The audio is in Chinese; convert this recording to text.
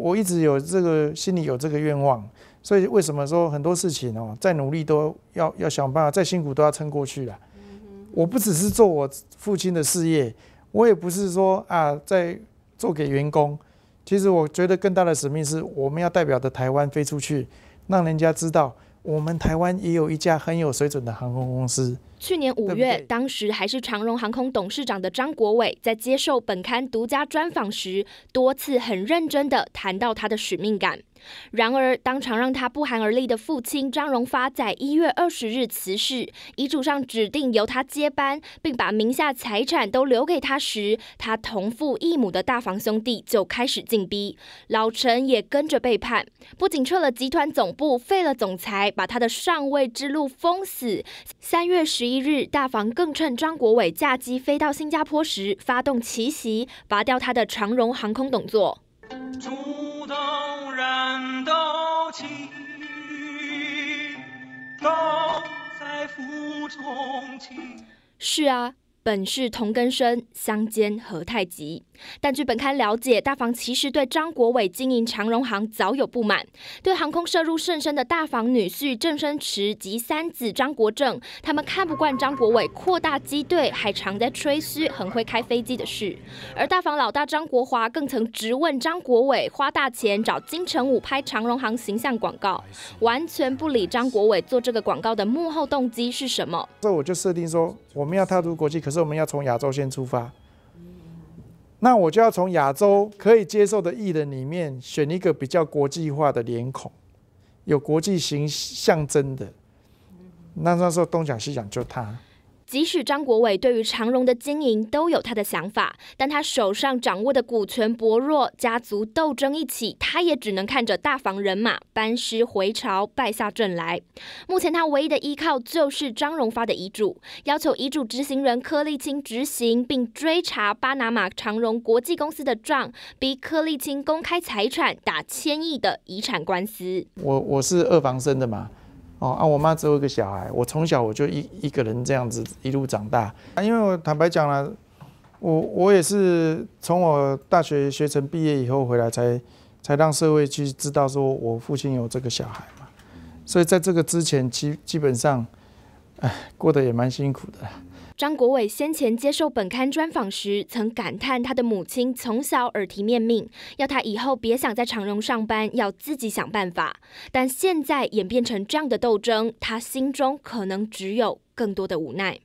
我一直有这个心里有这个愿望，所以为什么说很多事情哦，再努力都要要想办法，再辛苦都要撑过去啦。我不只是做我父亲的事业，我也不是说啊，在做给员工。其实我觉得更大的使命是，我们要代表的台湾飞出去，让人家知道我们台湾也有一家很有水准的航空公司。去年五月，当时还是长荣航空董事长的张国伟，在接受本刊独家专访时，多次很认真的谈到他的使命感。然而，当场让他不寒而栗的父亲张荣发在一月二十日辞世，遗嘱上指定由他接班，并把名下财产都留给他时，他同父异母的大房兄弟就开始进逼，老陈也跟着背叛，不仅撤了集团总部，废了总裁，把他的上位之路封死。三月十。十一日，大房更趁张国伟驾机飞到新加坡时，发动奇袭，拔掉他的长荣航空董座。是啊。本是同根生，相煎何太急？但据本刊了解，大房其实对张国伟经营长荣行早有不满，对航空涉入甚深的大房女婿郑生池及三子张国正，他们看不惯张国伟扩大机队，还常在吹嘘很会开飞机的事。而大房老大张国华更曾直问张国伟花大钱找金城武拍长荣行形象广告，完全不理张国伟做这个广告的幕后动机是什么。这我就设定说，我们要踏入国际，可是。所以我们要从亚洲先出发，那我就要从亚洲可以接受的艺人里面选一个比较国际化的脸孔，有国际形象征的，那那时候东讲西讲就他。即使张国伟对于长荣的经营都有他的想法，但他手上掌握的股权薄弱，家族斗争一起，他也只能看着大房人马班师回朝，败下阵来。目前他唯一的依靠就是张荣发的遗嘱，要求遗嘱执行人柯丽清执行并追查巴拿马长荣国际公司的账，逼柯丽清公开财产，打千亿的遗产官司。我我是二房生的嘛。哦啊！我妈只有一个小孩，我从小我就一一个人这样子一路长大。啊，因为我坦白讲了，我我也是从我大学学成毕业以后回来，才才让社会去知道说我父亲有这个小孩嘛。所以在这个之前，基基本上，唉，过得也蛮辛苦的。张国伟先前接受本刊专访时，曾感叹他的母亲从小耳提面命，要他以后别想在长荣上班，要自己想办法。但现在演变成这样的斗争，他心中可能只有更多的无奈。